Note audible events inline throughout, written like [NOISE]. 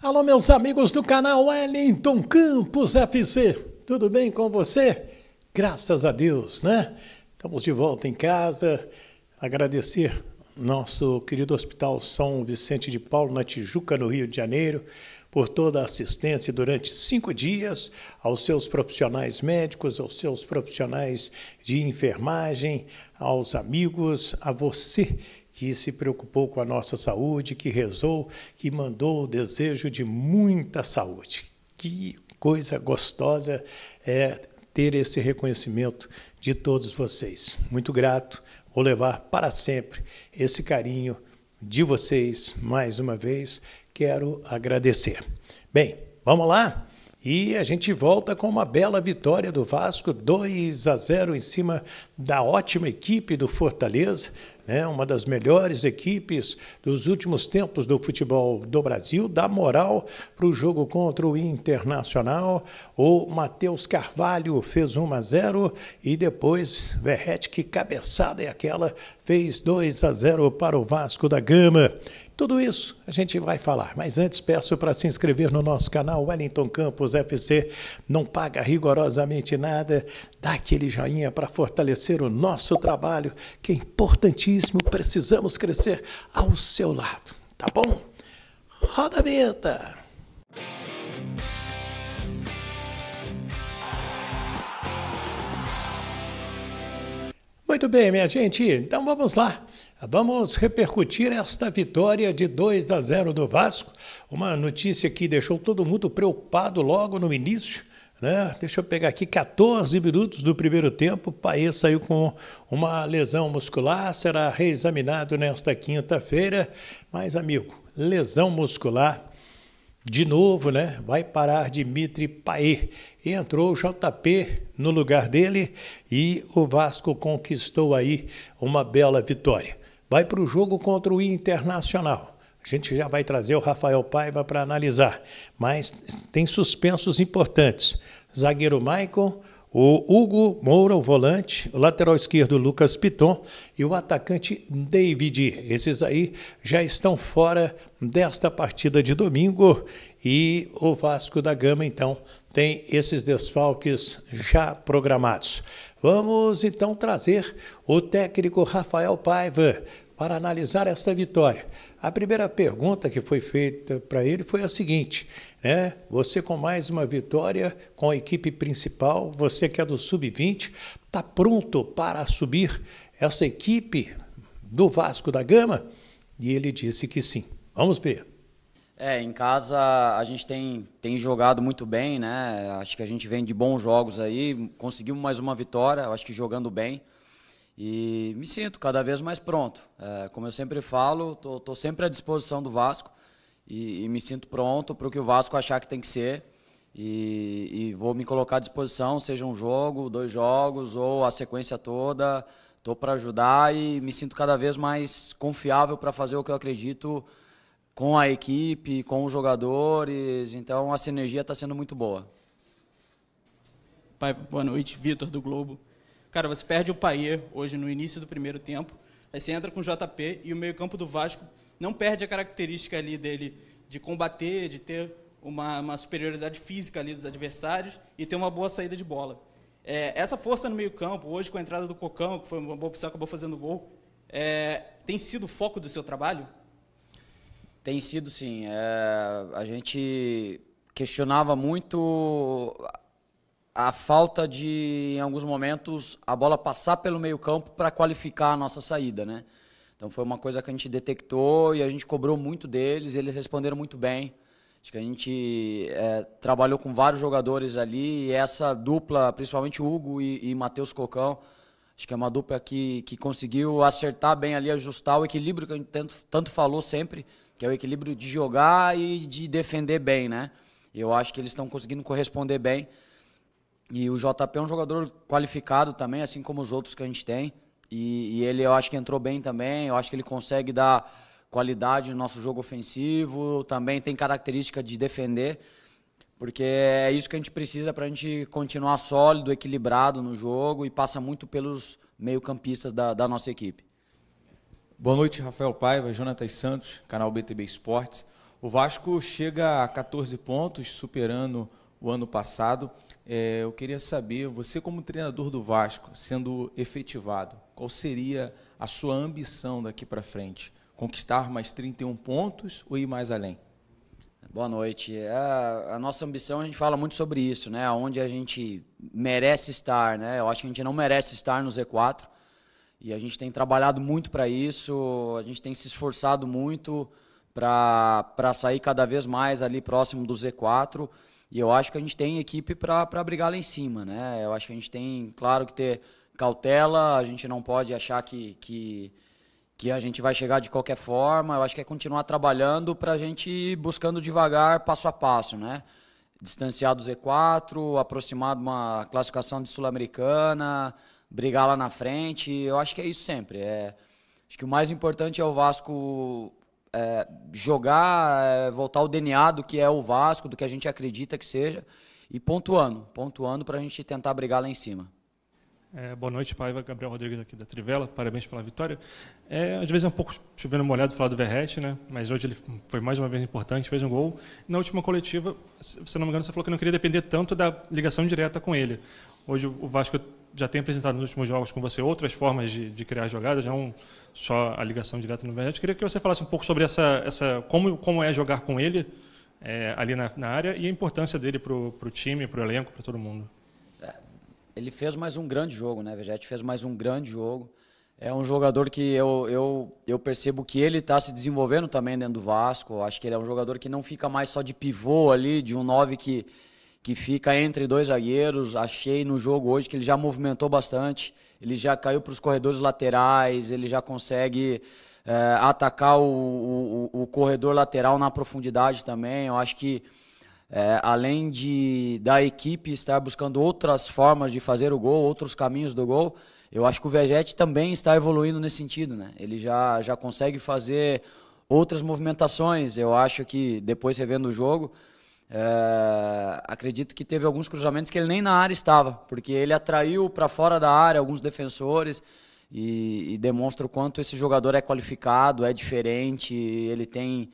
Alô, meus amigos do canal Wellington Campos FC, tudo bem com você? Graças a Deus, né? Estamos de volta em casa. Agradecer nosso querido Hospital São Vicente de Paulo, na Tijuca, no Rio de Janeiro, por toda a assistência durante cinco dias aos seus profissionais médicos, aos seus profissionais de enfermagem, aos amigos, a você que se preocupou com a nossa saúde, que rezou, que mandou o desejo de muita saúde. Que coisa gostosa é ter esse reconhecimento de todos vocês. Muito grato, vou levar para sempre esse carinho de vocês. Mais uma vez, quero agradecer. Bem, vamos lá? E a gente volta com uma bela vitória do Vasco, 2 a 0 em cima da ótima equipe do Fortaleza, né? uma das melhores equipes dos últimos tempos do futebol do Brasil, dá moral para o jogo contra o Internacional. O Matheus Carvalho fez 1 a 0 e depois Verrete, que cabeçada é aquela, fez 2 a 0 para o Vasco da Gama. Tudo isso a gente vai falar, mas antes peço para se inscrever no nosso canal Wellington Campos FC. Não paga rigorosamente nada, dá aquele joinha para fortalecer o nosso trabalho, que é importantíssimo, precisamos crescer ao seu lado, tá bom? Roda a vinheta! Muito bem, minha gente, então vamos lá. Vamos repercutir esta vitória de 2 a 0 do Vasco. Uma notícia que deixou todo mundo preocupado logo no início. Né? Deixa eu pegar aqui 14 minutos do primeiro tempo. O Paes saiu com uma lesão muscular, será reexaminado nesta quinta-feira. Mas, amigo, lesão muscular de novo, né? Vai parar Dimitri Paye. Entrou o JP no lugar dele e o Vasco conquistou aí uma bela vitória. Vai para o jogo contra o Internacional. A gente já vai trazer o Rafael Paiva para analisar, mas tem suspensos importantes. Zagueiro Maicon o Hugo Moura, o volante, o lateral esquerdo Lucas Piton e o atacante David. Esses aí já estão fora desta partida de domingo e o Vasco da Gama então tem esses desfalques já programados. Vamos então trazer o técnico Rafael Paiva para analisar esta vitória. A primeira pergunta que foi feita para ele foi a seguinte: né? Você com mais uma vitória com a equipe principal, você que é do sub-20, está pronto para subir essa equipe do Vasco da Gama? E ele disse que sim. Vamos ver. É, em casa a gente tem, tem jogado muito bem, né? Acho que a gente vem de bons jogos aí, conseguimos mais uma vitória, acho que jogando bem. E me sinto cada vez mais pronto. É, como eu sempre falo, estou sempre à disposição do Vasco e, e me sinto pronto para o que o Vasco achar que tem que ser. E, e, vou me colocar à disposição, seja um jogo, dois jogos ou a sequência toda. Estou para ajudar e me sinto cada vez mais confiável para fazer o que eu acredito com a equipe, com os jogadores. Então a sinergia está sendo muito boa. Pai, boa noite, Vitor do Globo. Cara, você perde o Paier hoje no início do primeiro tempo, aí você entra com o JP e o meio-campo do Vasco não perde a característica ali dele de combater, de ter uma, uma superioridade física ali dos adversários e ter uma boa saída de bola. É, essa força no meio-campo, hoje com a entrada do Cocão, que foi uma boa opção, acabou fazendo gol, é, tem sido o foco do seu trabalho? Tem sido, sim. É, a gente questionava muito a falta de, em alguns momentos, a bola passar pelo meio-campo para qualificar a nossa saída, né? Então foi uma coisa que a gente detectou e a gente cobrou muito deles, eles responderam muito bem. Acho que a gente é, trabalhou com vários jogadores ali e essa dupla, principalmente Hugo e, e Matheus Cocão, acho que é uma dupla que, que conseguiu acertar bem ali, ajustar o equilíbrio que a gente tanto, tanto falou sempre, que é o equilíbrio de jogar e de defender bem, né? Eu acho que eles estão conseguindo corresponder bem. E o JP é um jogador qualificado também, assim como os outros que a gente tem. E, e, ele eu acho que entrou bem também. Eu acho que ele consegue dar qualidade no nosso jogo ofensivo. Também tem característica de defender. Porque é isso que a gente precisa para a gente continuar sólido, equilibrado no jogo e passa muito pelos meio-campistas da, da nossa equipe. Boa noite, Rafael Paiva, Jonatas Santos, canal BTB Esportes. O Vasco chega a 14 pontos, superando o ano passado. É, eu queria saber, você como treinador do Vasco, sendo efetivado, qual seria a sua ambição daqui para frente? Conquistar mais 31 pontos ou ir mais além? Boa noite. A, é, a, nossa ambição, a gente fala muito sobre isso, né? Onde a gente merece estar, né? Eu acho que a gente não merece estar no Z4 e a gente tem trabalhado muito para isso, a gente tem se esforçado muito para sair cada vez mais ali próximo do Z4 e eu acho que a gente tem equipe para brigar lá em cima, né? Eu acho que a gente tem, claro, que ter cautela, a gente não pode achar que, que, que a gente vai chegar de qualquer forma. Eu acho que é continuar trabalhando para a gente ir buscando devagar, passo a passo, né? Distanciar do Z4, aproximar de uma classificação de Sul-Americana, brigar lá na frente. Eu acho que é isso sempre. É, acho que o mais importante é o Vasco é, jogar, é, voltar o DNA do que é o Vasco, do que a gente acredita que seja, e pontuando, pontuando para a gente tentar brigar lá em cima. É, boa noite, Paiva. Gabriel Rodrigues aqui da Trivela. Parabéns pela vitória. É, às vezes é um pouco chovendo molhado falar do Verrete, né? mas hoje ele foi mais uma vez importante, fez um gol. Na última coletiva, se não me engano, você falou que não queria depender tanto da ligação direta com ele. Hoje o Vasco já tem apresentado nos últimos jogos com você outras formas de, de criar jogadas, não só a ligação direta no Vernet. Queria que você falasse um pouco sobre essa, essa como, como é jogar com ele é, ali na, na, área e a importância dele para o time, para o elenco, para todo mundo. É, ele fez mais um grande jogo, né? Vegete fez mais um grande jogo. É um jogador que eu, eu, eu percebo que ele está se desenvolvendo também dentro do Vasco. acho que ele é um jogador que não fica mais só de pivô ali, de um 9 que que fica entre dois zagueiros. Achei no jogo hoje que ele já movimentou bastante, ele já caiu para os corredores laterais, ele já consegue é, atacar o, o, o, corredor lateral na profundidade também. Eu acho que, é, além de da equipe estar buscando outras formas de fazer o gol, outros caminhos do gol, eu acho que o Vegete também está evoluindo nesse sentido. Né? Ele já, já consegue fazer outras movimentações. Eu acho que, depois revendo o jogo é, acredito que teve alguns cruzamentos que ele nem na área estava, porque ele atraiu para fora da área alguns defensores e, e, demonstra o quanto esse jogador é qualificado, é diferente, ele tem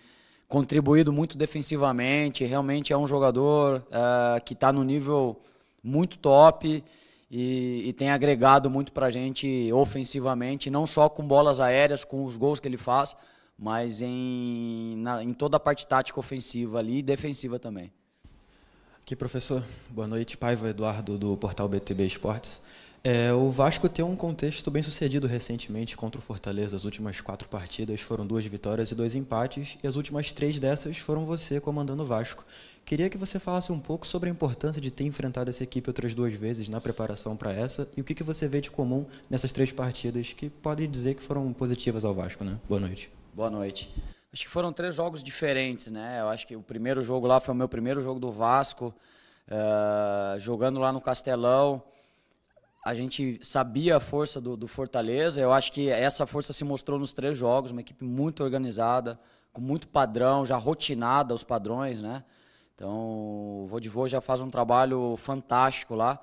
contribuído muito defensivamente, realmente é um jogador é, que está no nível muito top e, e tem agregado muito para a gente ofensivamente, não só com bolas aéreas, com os gols que ele faz, mas em, na, em toda a parte tática ofensiva ali e defensiva também. Aqui, professor. Boa noite, Paiva Eduardo, do portal BTB Esportes. É, o Vasco tem um contexto bem sucedido recentemente contra o Fortaleza. As últimas quatro partidas foram duas vitórias e dois empates, e as últimas três dessas foram você comandando o Vasco. Queria que você falasse um pouco sobre a importância de ter enfrentado essa equipe outras duas vezes na preparação para essa e o que, que você vê de comum nessas três partidas que pode dizer que foram positivas ao Vasco, né? Boa noite. Boa noite. Acho que foram três jogos diferentes, né? Eu acho que o primeiro jogo lá foi o meu primeiro jogo do Vasco, uh, jogando lá no Castelão. A gente sabia a força do, do, Fortaleza. Eu acho que essa força se mostrou nos três jogos. Uma equipe muito organizada, com muito padrão, já rotinada os padrões, né? Então, o Vodivô já faz um trabalho fantástico lá.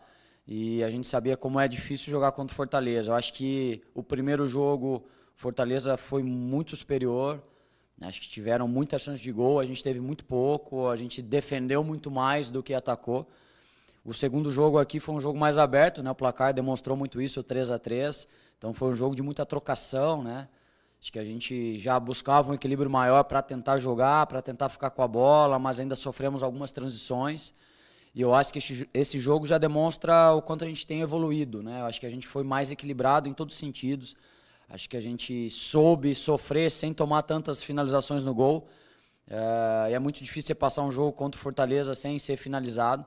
E a gente sabia como é difícil jogar contra o Fortaleza. Eu acho que o primeiro jogo Fortaleza foi muito superior. Né? Acho que tiveram muitas chances de gol, a gente teve muito pouco, a gente defendeu muito mais do que atacou. O segundo jogo aqui foi um jogo mais aberto, né? O placar demonstrou muito isso, 3 a 3. Então foi um jogo de muita trocação, né? Acho que a gente já buscava um equilíbrio maior para tentar jogar, para tentar ficar com a bola, mas ainda sofremos algumas transições. E eu acho que esse, jogo já demonstra o quanto a gente tem evoluído, né? Eu acho que a gente foi mais equilibrado em todos os sentidos Acho que a gente soube sofrer sem tomar tantas finalizações no gol. É, é muito difícil você passar um jogo contra o Fortaleza sem ser finalizado.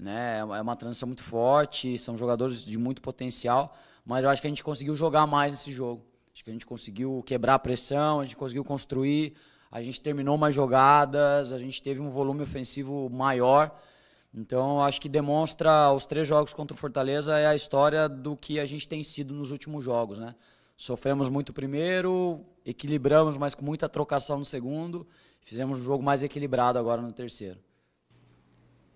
Né? É, é uma transição muito forte, são jogadores de muito potencial, mas eu acho que a gente conseguiu jogar mais esse jogo. Acho que a gente conseguiu quebrar a pressão, a gente conseguiu construir, a gente terminou mais jogadas, a gente teve um volume ofensivo maior. Então, acho que demonstra os três jogos contra o Fortaleza é a história do que a gente tem sido nos últimos jogos, né? Sofremos muito primeiro, equilibramos, mas com muita trocação no segundo. Fizemos um jogo mais equilibrado agora no terceiro.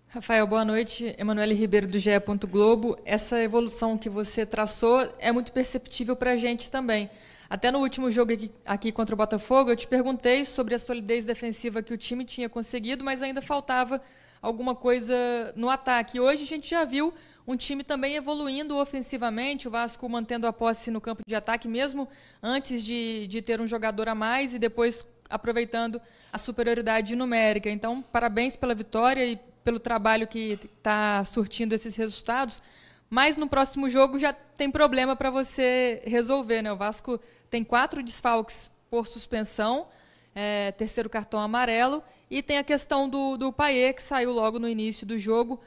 Rafael, boa noite. Emanuele Ribeiro do GE. Globo. Essa evolução que você traçou é muito perceptível para a gente também. Até no último jogo aqui, aqui, contra o Botafogo, eu te perguntei sobre a solidez defensiva que o time tinha conseguido, mas ainda faltava alguma coisa no ataque. Hoje a gente já viu um time também evoluindo ofensivamente, o Vasco mantendo a posse no campo de ataque, mesmo antes de, de ter um jogador a mais e depois aproveitando a superioridade numérica. Então, parabéns pela vitória e pelo trabalho que está surtindo esses resultados. Mas no próximo jogo já tem problema para você resolver, né? O Vasco tem quatro desfalques por suspensão, é, terceiro cartão amarelo, e tem a questão do, do Paê, que saiu logo no início do jogo.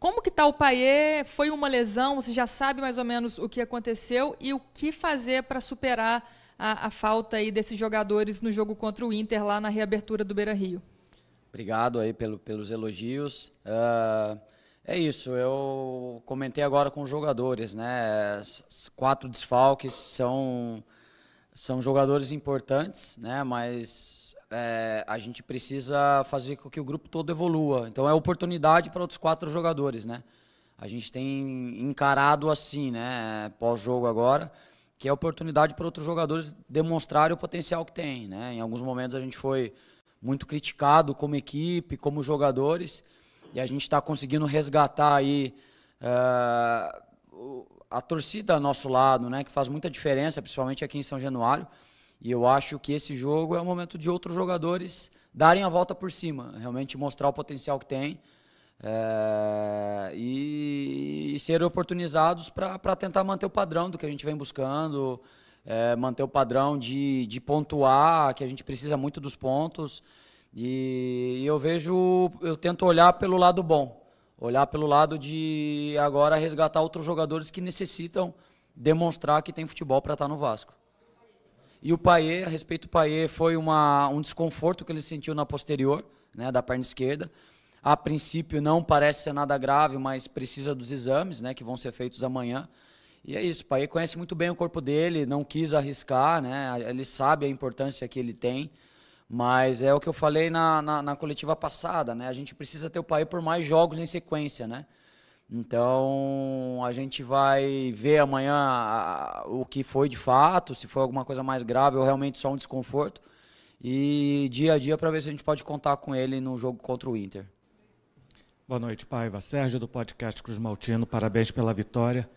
Como que está o Paier? Foi uma lesão? Você já sabe mais ou menos o que aconteceu e o que fazer para superar a, a, falta aí desses jogadores no jogo contra o Inter lá na reabertura do Beira Rio? Obrigado aí pelo, pelos elogios. Uh, é isso, eu comentei agora com os jogadores, né? quatro desfalques são, são jogadores importantes, né? Mas é, a gente precisa fazer com que o grupo todo evolua. Então é oportunidade para outros quatro jogadores, né? A gente tem encarado assim, né? Pós-jogo agora, que é oportunidade para outros jogadores demonstrarem o potencial que tem, né? Em alguns momentos a gente foi muito criticado como equipe, como jogadores, e a gente está conseguindo resgatar aí uh, a torcida ao nosso lado, né? Que faz muita diferença, principalmente aqui em São Januário. E eu acho que esse jogo é o momento de outros jogadores darem a volta por cima, realmente mostrar o potencial que tem é, e, e serem oportunizados para tentar manter o padrão do que a gente vem buscando, é, manter o padrão de, de pontuar, que a gente precisa muito dos pontos. E, e eu vejo, eu tento olhar pelo lado bom, olhar pelo lado de agora resgatar outros jogadores que necessitam demonstrar que tem futebol para estar tá no Vasco. E o Paier, a respeito do Paier, foi uma, um desconforto que ele sentiu na posterior, né, da perna esquerda. A princípio não parece ser nada grave, mas precisa dos exames, né, que vão ser feitos amanhã. E é isso, o Paier conhece muito bem o corpo dele, não quis arriscar, né, ele sabe a importância que ele tem. Mas é o que eu falei na, na, na coletiva passada, né? A gente precisa ter o Paier por mais jogos em sequência, né? Então a gente vai ver amanhã o que foi de fato, se foi alguma coisa mais grave ou realmente só um desconforto. E dia a dia para ver se a gente pode contar com ele no jogo contra o Inter. Boa noite, Paiva. Sérgio do podcast Cruz Maltino, parabéns pela vitória.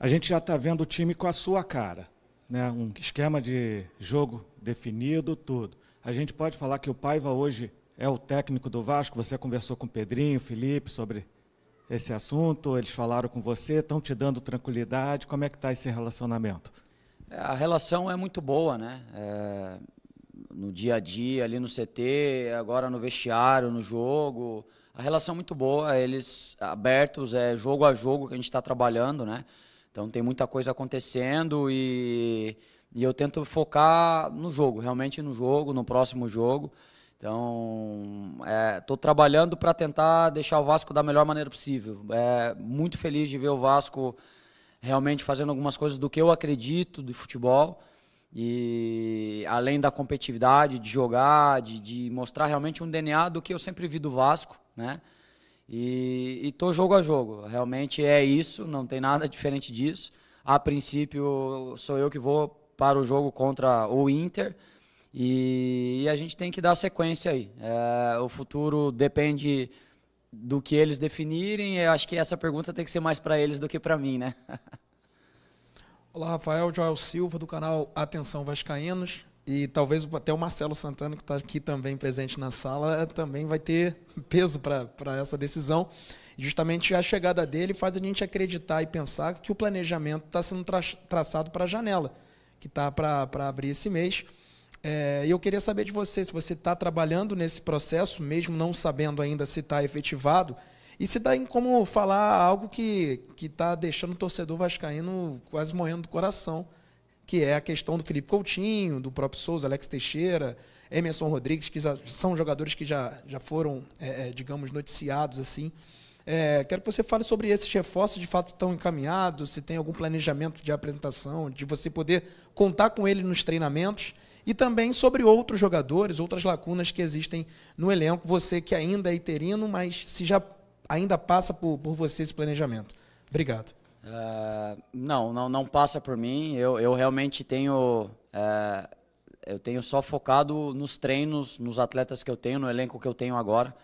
A gente já está vendo o time com a sua cara, né? um esquema de jogo definido, tudo. A gente pode falar que o Paiva hoje é o técnico do Vasco, você conversou com o Pedrinho, Felipe sobre esse assunto? Eles falaram com você? Estão te dando tranquilidade? Como é que está esse relacionamento? É, a relação é muito boa, né? É, no dia a dia, ali no CT, agora no vestiário, no jogo. A relação é muito boa, eles abertos, é jogo a jogo que a gente está trabalhando, né? Então tem muita coisa acontecendo e, e eu tento focar no jogo, realmente no jogo, no próximo jogo. Então, estou é, trabalhando para tentar deixar o Vasco da melhor maneira possível. É, muito feliz de ver o Vasco realmente fazendo algumas coisas do que eu acredito do futebol. E além da competitividade, de jogar, de, de mostrar realmente um DNA do que eu sempre vi do Vasco, né? E, estou jogo a jogo. Realmente é isso, não tem nada [LAUGHS] diferente disso. A princípio, sou eu que vou para o jogo contra o Inter. E, e a gente tem que dar sequência aí. É, o futuro depende do que eles definirem. Eu acho que essa pergunta tem que ser mais para eles do que para mim, né? [LAUGHS] Olá, Rafael, Joel Silva, do canal Atenção Vascaínos. E talvez até o Marcelo Santana, que está aqui também presente na sala, também vai ter [LAUGHS] peso para essa decisão. Justamente a chegada dele faz a gente acreditar e pensar que o planejamento está sendo tra traçado para a janela, que está para abrir esse mês. É, eu queria saber de você se você está trabalhando nesse processo, mesmo não sabendo ainda se está efetivado, e se dá em como falar algo que está deixando o torcedor vascaíno quase morrendo do coração, que é a questão do Felipe Coutinho, do próprio Souza, Alex Teixeira, Emerson Rodrigues, que são jogadores que já, já foram, é, é, digamos, noticiados assim. É, quero que você fale sobre esses reforços de fato estão encaminhados, se tem algum planejamento de apresentação, de você poder contar com ele nos treinamentos e também sobre outros jogadores, outras lacunas que existem no elenco. Você que ainda é iterino, mas se já ainda passa por, por você esse planejamento. Obrigado. Uh, não, não, não passa por mim. Eu, eu realmente tenho. Uh, eu tenho só focado nos treinos, nos atletas que eu tenho, no elenco que eu tenho agora.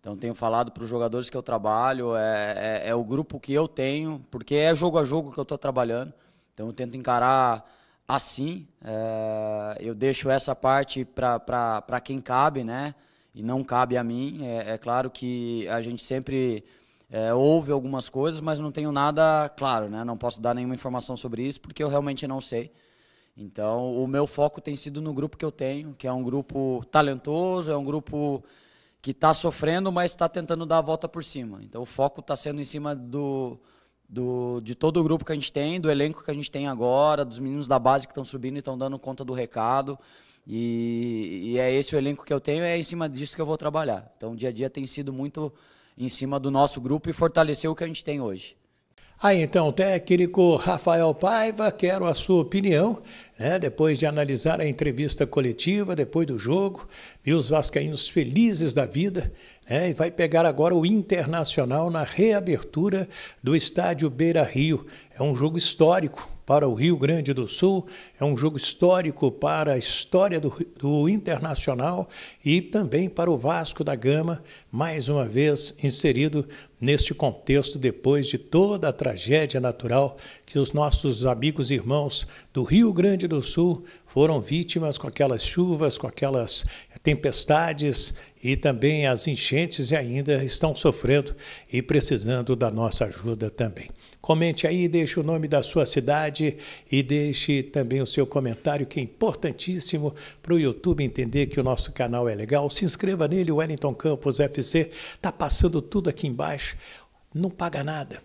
Então, tenho falado para os jogadores que eu trabalho, é, é, é, o grupo que eu tenho, porque é jogo a jogo que eu estou trabalhando. Então, eu tento encarar assim. É, eu deixo essa parte para quem cabe, né? E não cabe a mim. É, é claro que a gente sempre é, ouve algumas coisas, mas não tenho nada claro, né? Não posso dar nenhuma informação sobre isso porque eu realmente não sei. Então, o meu foco tem sido no grupo que eu tenho, que é um grupo talentoso, é um grupo que está sofrendo, mas está tentando dar a volta por cima. Então, o foco está sendo em cima do, do, de todo o grupo que a gente tem, do elenco que a gente tem agora, dos meninos da base que estão subindo e estão dando conta do recado. E, e, é esse o elenco que eu tenho, é em cima disso que eu vou trabalhar. Então, o dia a dia tem sido muito em cima do nosso grupo e fortalecer o que a gente tem hoje. Aí então, técnico Rafael Paiva, quero a sua opinião, né? depois de analisar a entrevista coletiva, depois do jogo, viu os vascaínos felizes da vida, né? e vai pegar agora o Internacional na reabertura do estádio Beira-Rio. É um jogo histórico, para o Rio Grande do Sul. É um jogo histórico para a história do, do Internacional e também para o Vasco da Gama, mais uma vez inserido neste contexto depois de toda a tragédia natural que os nossos amigos e irmãos do Rio Grande do Sul foram vítimas com aquelas chuvas, com aquelas tempestades e também as enchentes e ainda estão sofrendo e precisando da nossa ajuda também. Comente aí, deixe o nome da sua cidade e deixe também o seu comentário, que é importantíssimo para o YouTube entender que o nosso canal é legal. Se inscreva nele, Wellington Campos FC, está passando tudo aqui embaixo, não paga nada,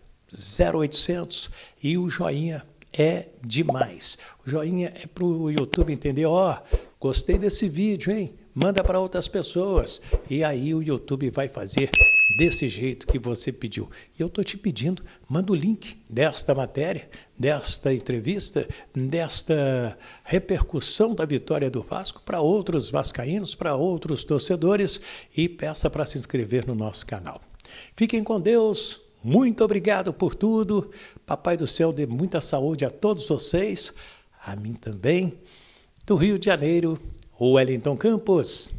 0800 e o joinha é demais. O joinha é para o YouTube entender, ó, oh, gostei desse vídeo, hein? manda para outras pessoas e aí o YouTube vai fazer desse jeito que você pediu. E eu estou te pedindo, manda o link desta matéria, desta entrevista, desta repercussão da vitória do Vasco para outros vascaínos, para outros torcedores e peça para se inscrever no nosso canal. Fiquem com Deus. Muito obrigado por tudo. Papai do céu dê muita saúde a todos vocês, a mim também. Do Rio de Janeiro, Wellington Campos.